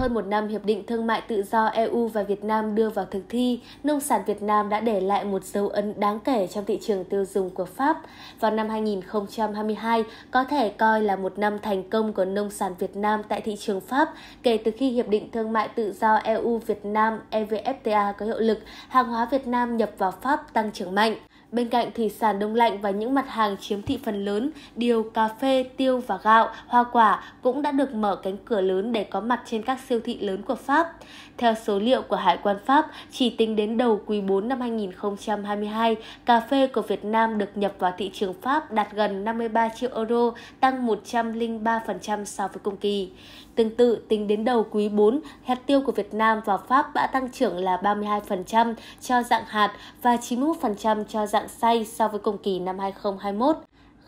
hơn một năm Hiệp định Thương mại Tự do EU và Việt Nam đưa vào thực thi, nông sản Việt Nam đã để lại một dấu ấn đáng kể trong thị trường tiêu dùng của Pháp. Vào năm 2022, có thể coi là một năm thành công của nông sản Việt Nam tại thị trường Pháp kể từ khi Hiệp định Thương mại Tự do EU Việt Nam EVFTA có hiệu lực, hàng hóa Việt Nam nhập vào Pháp tăng trưởng mạnh. Bên cạnh thủy sản đông lạnh và những mặt hàng chiếm thị phần lớn, điều, cà phê, tiêu và gạo, hoa quả cũng đã được mở cánh cửa lớn để có mặt trên các siêu thị lớn của Pháp. Theo số liệu của Hải quan Pháp, chỉ tính đến đầu quý 4 năm 2022, cà phê của Việt Nam được nhập vào thị trường Pháp đạt gần 53 triệu euro, tăng 103% so với cùng kỳ. Tương tự, tính đến đầu quý 4, hạt tiêu của Việt Nam và Pháp đã tăng trưởng là 32% cho dạng hạt và 91% cho dạng dạng xay so với cùng kỳ năm 2021.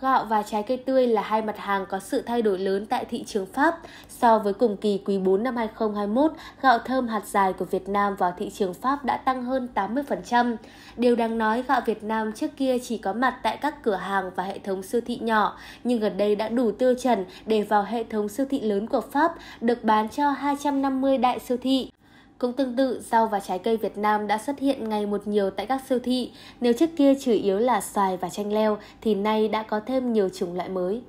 Gạo và trái cây tươi là hai mặt hàng có sự thay đổi lớn tại thị trường Pháp. So với cùng kỳ quý 4 năm 2021, gạo thơm hạt dài của Việt Nam vào thị trường Pháp đã tăng hơn 80%. Điều đáng nói gạo Việt Nam trước kia chỉ có mặt tại các cửa hàng và hệ thống siêu thị nhỏ, nhưng gần đây đã đủ tiêu chuẩn để vào hệ thống siêu thị lớn của Pháp, được bán cho 250 đại siêu thị. Cũng tương tự, rau và trái cây Việt Nam đã xuất hiện ngày một nhiều tại các siêu thị. Nếu trước kia chủ yếu là xoài và chanh leo, thì nay đã có thêm nhiều chủng loại mới.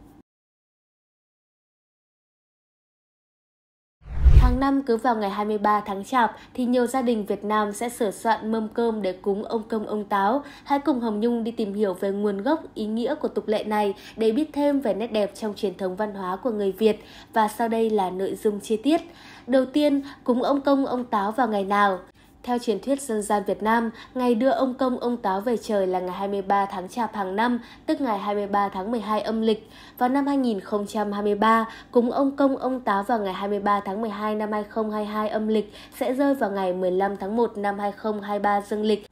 năm cứ vào ngày 23 tháng Chạp thì nhiều gia đình Việt Nam sẽ sửa soạn mâm cơm để cúng ông công ông táo. Hãy cùng Hồng Nhung đi tìm hiểu về nguồn gốc, ý nghĩa của tục lệ này để biết thêm về nét đẹp trong truyền thống văn hóa của người Việt và sau đây là nội dung chi tiết. Đầu tiên, cúng ông công ông táo vào ngày nào? Theo truyền thuyết dân gian Việt Nam, ngày đưa ông công ông táo về trời là ngày 23 tháng Chạp hàng năm, tức ngày 23 tháng 12 âm lịch. Vào năm 2023, cúng ông công ông táo vào ngày 23 tháng 12 năm 2022 âm lịch sẽ rơi vào ngày 15 tháng 1 năm 2023 dương lịch.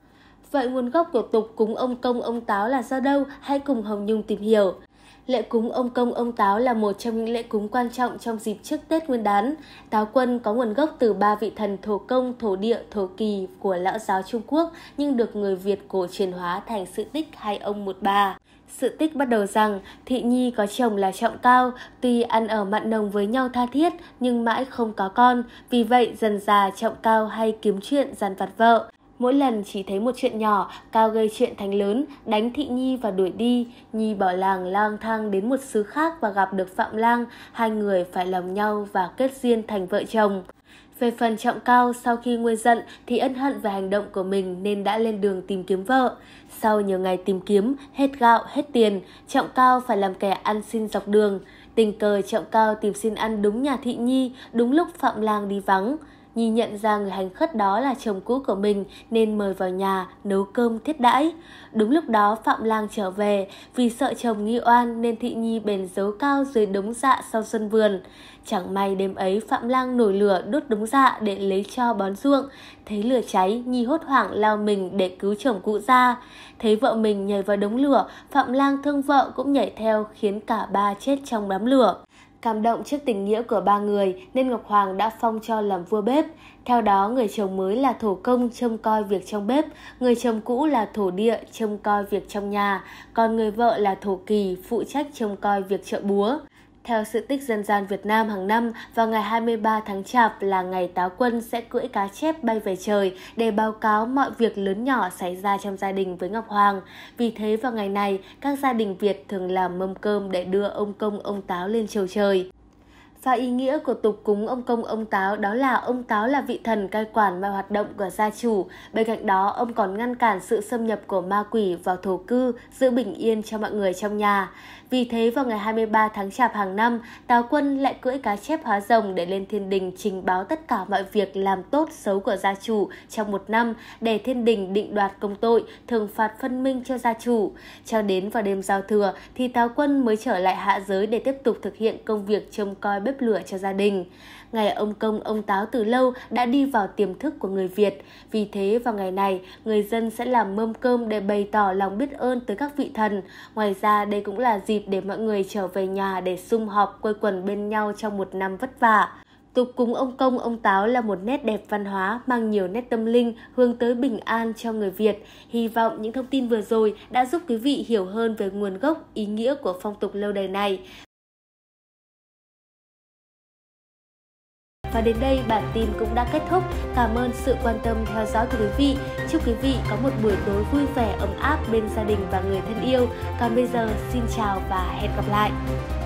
Vậy nguồn gốc của tục cúng ông công ông táo là do đâu? Hãy cùng Hồng Nhung tìm hiểu lễ cúng ông công ông táo là một trong những lễ cúng quan trọng trong dịp trước Tết Nguyên đán. Táo quân có nguồn gốc từ ba vị thần thổ công, thổ địa, thổ kỳ của lão giáo Trung Quốc nhưng được người Việt cổ truyền hóa thành sự tích hai ông một bà. Sự tích bắt đầu rằng Thị Nhi có chồng là Trọng Cao, tuy ăn ở mặn nồng với nhau tha thiết nhưng mãi không có con, vì vậy dần già Trọng Cao hay kiếm chuyện dằn vặt vợ. Mỗi lần chỉ thấy một chuyện nhỏ, Cao gây chuyện thành lớn, đánh Thị Nhi và đuổi đi. Nhi bỏ làng lang thang đến một xứ khác và gặp được Phạm Lang, hai người phải lòng nhau và kết duyên thành vợ chồng. Về phần Trọng Cao, sau khi nguôi giận thì ân hận về hành động của mình nên đã lên đường tìm kiếm vợ. Sau nhiều ngày tìm kiếm, hết gạo, hết tiền, Trọng Cao phải làm kẻ ăn xin dọc đường. Tình cờ Trọng Cao tìm xin ăn đúng nhà Thị Nhi, đúng lúc Phạm Lang đi vắng. Nhi nhận ra người hành khất đó là chồng cũ của mình nên mời vào nhà nấu cơm thiết đãi. Đúng lúc đó Phạm Lang trở về, vì sợ chồng nghi oan nên Thị Nhi bèn giấu cao dưới đống dạ sau sân vườn. Chẳng may đêm ấy Phạm Lang nổi lửa đốt đống dạ để lấy cho bón ruộng. Thấy lửa cháy, Nhi hốt hoảng lao mình để cứu chồng cũ ra. Thấy vợ mình nhảy vào đống lửa, Phạm Lang thương vợ cũng nhảy theo khiến cả ba chết trong đám lửa. Cảm động trước tình nghĩa của ba người nên Ngọc Hoàng đã phong cho làm vua bếp. Theo đó, người chồng mới là thổ công trông coi việc trong bếp, người chồng cũ là thổ địa trông coi việc trong nhà, còn người vợ là thổ kỳ phụ trách trông coi việc chợ búa. Theo sự tích dân gian Việt Nam hàng năm, vào ngày 23 tháng Chạp là ngày táo quân sẽ cưỡi cá chép bay về trời để báo cáo mọi việc lớn nhỏ xảy ra trong gia đình với Ngọc Hoàng. Vì thế vào ngày này, các gia đình Việt thường làm mâm cơm để đưa ông công ông táo lên chiều trời và ý nghĩa của tục cúng ông công ông táo đó là ông táo là vị thần cai quản mọi hoạt động của gia chủ. Bên cạnh đó, ông còn ngăn cản sự xâm nhập của ma quỷ vào thổ cư, giữ bình yên cho mọi người trong nhà. Vì thế, vào ngày 23 tháng Chạp hàng năm, táo quân lại cưỡi cá chép hóa rồng để lên thiên đình trình báo tất cả mọi việc làm tốt xấu của gia chủ trong một năm để thiên đình định đoạt công tội, thường phạt phân minh cho gia chủ. Cho đến vào đêm giao thừa thì táo quân mới trở lại hạ giới để tiếp tục thực hiện công việc trông coi bếp bếp lửa cho gia đình. Ngày ông công ông táo từ lâu đã đi vào tiềm thức của người Việt, vì thế vào ngày này, người dân sẽ làm mâm cơm để bày tỏ lòng biết ơn tới các vị thần. Ngoài ra, đây cũng là dịp để mọi người trở về nhà để sum họp quây quần bên nhau trong một năm vất vả. Tục cúng ông công ông táo là một nét đẹp văn hóa mang nhiều nét tâm linh hướng tới bình an cho người Việt. Hy vọng những thông tin vừa rồi đã giúp quý vị hiểu hơn về nguồn gốc, ý nghĩa của phong tục lâu đời này. Và đến đây bản tin cũng đã kết thúc. Cảm ơn sự quan tâm theo dõi của quý vị. Chúc quý vị có một buổi tối vui vẻ ấm áp bên gia đình và người thân yêu. Còn bây giờ xin chào và hẹn gặp lại.